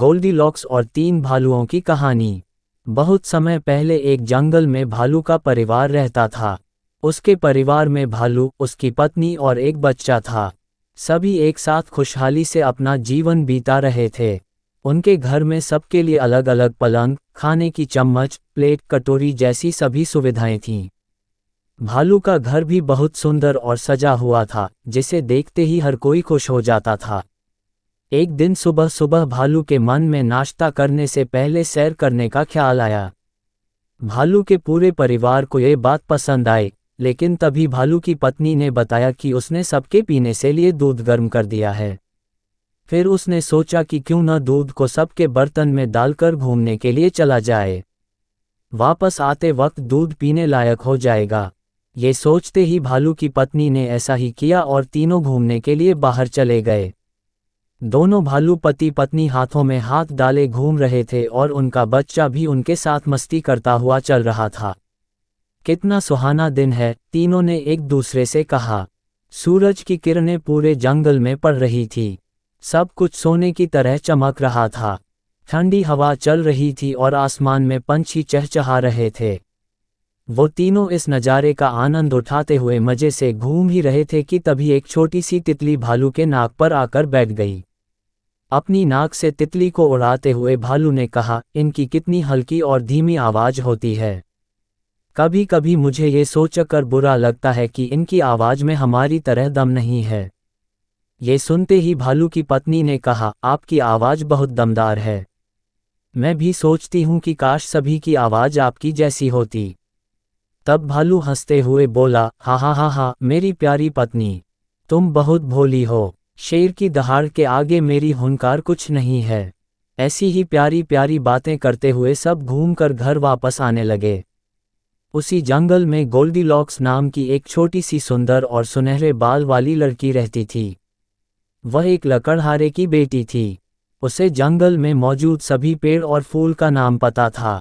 Goldy locks और तीन भालुओं की कहानी बहुत समय पहले एक जंगल में भालू का परिवार रहता था उसके परिवार में भालू उसकी पत्नी और एक बच्चा था सभी एक साथ खुशहाली से अपना जीवन बीता रहे थे उनके घर में सबके लिए अलग अलग पलंग खाने की चम्मच प्लेट कटोरी जैसी सभी सुविधाएं थीं भालू का घर भी बहुत सुंदर और सजा हुआ था जिसे देखते ही हर कोई खुश हो जाता था एक दिन सुबह सुबह भालू के मन में नाश्ता करने से पहले सैर करने का ख्याल आया भालू के पूरे परिवार को ये बात पसंद आई लेकिन तभी भालू की पत्नी ने बताया कि उसने सबके पीने से लिए दूध गर्म कर दिया है फिर उसने सोचा कि क्यों न दूध को सबके बर्तन में डालकर घूमने के लिए चला जाए वापस आते वक्त दूध पीने लायक हो जाएगा ये सोचते ही भालू की पत्नी ने ऐसा ही किया और तीनों घूमने के लिए बाहर चले गए दोनों भालू पति पत्नी हाथों में हाथ डाले घूम रहे थे और उनका बच्चा भी उनके साथ मस्ती करता हुआ चल रहा था कितना सुहाना दिन है तीनों ने एक दूसरे से कहा सूरज की किरणें पूरे जंगल में पड़ रही थी सब कुछ सोने की तरह चमक रहा था ठंडी हवा चल रही थी और आसमान में पंछी चहचहा रहे थे वो तीनों इस नज़ारे का आनंद उठाते हुए मज़े से घूम ही रहे थे कि तभी एक छोटी सी तितली भालू के नाक पर आकर बैठ गई अपनी नाक से तितली को उड़ाते हुए भालू ने कहा इनकी कितनी हल्की और धीमी आवाज़ होती है कभी कभी मुझे ये सोचकर बुरा लगता है कि इनकी आवाज़ में हमारी तरह दम नहीं है ये सुनते ही भालू की पत्नी ने कहा आपकी आवाज़ बहुत दमदार है मैं भी सोचती हूँ कि काश सभी की आवाज़ आपकी जैसी होती तब भालू हंसते हुए बोला हा हा हा हा मेरी प्यारी पत्नी तुम बहुत भोली हो शेर की दहाड़ के आगे मेरी हुनकार कुछ नहीं है ऐसी ही प्यारी प्यारी बातें करते हुए सब घूमकर घर वापस आने लगे उसी जंगल में गोल्डी लॉक्स नाम की एक छोटी सी सुंदर और सुनहरे बाल वाली लड़की रहती थी वह एक लकड़हारे की बेटी थी उसे जंगल में मौजूद सभी पेड़ और फूल का नाम पता था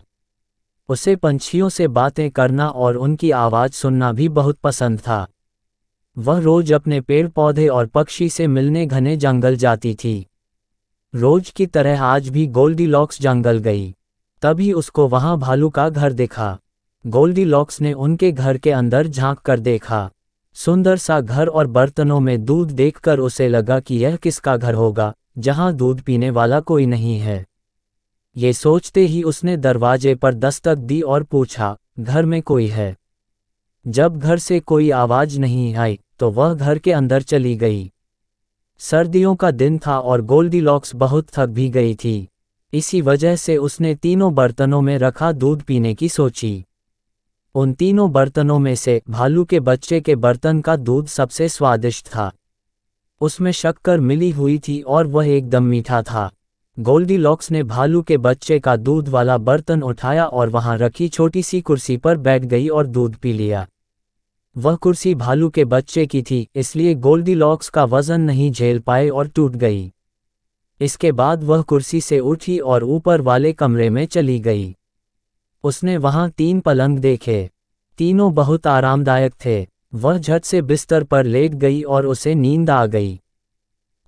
उसे पंछियों से बातें करना और उनकी आवाज़ सुनना भी बहुत पसंद था वह रोज अपने पेड़ पौधे और पक्षी से मिलने घने जंगल जाती थी रोज की तरह आज भी गोल्डी लॉक्स जंगल गई तभी उसको वहां भालू का घर देखा गोल्डी लॉक्स ने उनके घर के अंदर झांक कर देखा सुंदर सा घर और बर्तनों में दूध देखकर उसे लगा कि यह किसका घर होगा जहां दूध पीने वाला कोई नहीं है ये सोचते ही उसने दरवाजे पर दस्तक दी और पूछा घर में कोई है जब घर से कोई आवाज नहीं आई तो वह घर के अंदर चली गई सर्दियों का दिन था और गोल्डीलॉक्स बहुत थक भी गई थी इसी वजह से उसने तीनों बर्तनों में रखा दूध पीने की सोची उन तीनों बर्तनों में से भालू के बच्चे के बर्तन का दूध सबसे स्वादिष्ट था उसमें शक्कर मिली हुई थी और वह एकदम मीठा था गोल्डी लॉक्स ने भालू के बच्चे का दूध वाला बर्तन उठाया और वहां रखी छोटी सी कुर्सी पर बैठ गई और दूध पी लिया वह कुर्सी भालू के बच्चे की थी इसलिए गोल्डी लॉक्स का वजन नहीं झेल पाए और टूट गई इसके बाद वह कुर्सी से उठी और ऊपर वाले कमरे में चली गई उसने वहां तीन पलंग देखे तीनों बहुत आरामदायक थे वह झट से बिस्तर पर लेट गई और उसे नींद आ गई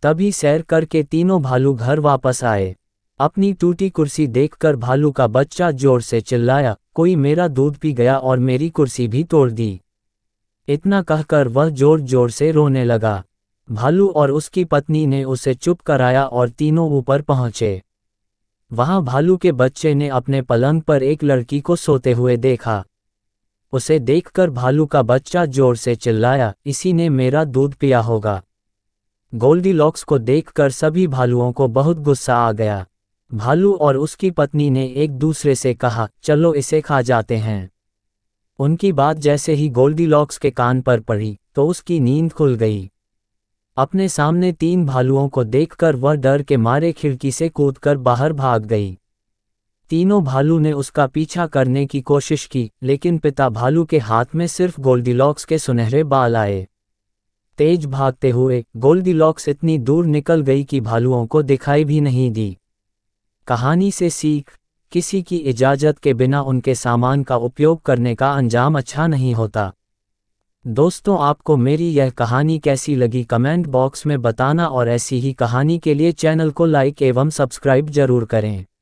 तभी सैर करके तीनों भालू घर वापस आए अपनी टूटी कुर्सी देखकर भालू का बच्चा जोर से चिल्लाया कोई मेरा दूध पी गया और मेरी कुर्सी भी तोड़ दी इतना कहकर वह जोर जोर से रोने लगा भालू और उसकी पत्नी ने उसे चुप कराया और तीनों ऊपर पहुंचे वहां भालू के बच्चे ने अपने पलंग पर एक लड़की को सोते हुए देखा उसे देखकर भालू का बच्चा जोर से चिल्लाया इसी ने मेरा दूध पिया होगा गोल्डी लॉक्स को देखकर सभी भालुओं को बहुत गुस्सा आ गया भालू और उसकी पत्नी ने एक दूसरे से कहा चलो इसे खा जाते हैं उनकी बात जैसे ही गोल्डीलॉक्स के कान पर पड़ी तो उसकी नींद खुल गई अपने सामने तीन भालुओं को देखकर वह डर के मारे खिड़की से कूदकर बाहर भाग गई तीनों भालू ने उसका पीछा करने की कोशिश की लेकिन पिता भालू के हाथ में सिर्फ गोल्डीलॉक्स के सुनहरे बाल आए तेज भागते हुए गोल्डीलॉक्स इतनी दूर निकल गई कि भालुओं को दिखाई भी नहीं दी कहानी से सीख किसी की इजाज़त के बिना उनके सामान का उपयोग करने का अंजाम अच्छा नहीं होता दोस्तों आपको मेरी यह कहानी कैसी लगी कमेंट बॉक्स में बताना और ऐसी ही कहानी के लिए चैनल को लाइक एवं सब्सक्राइब जरूर करें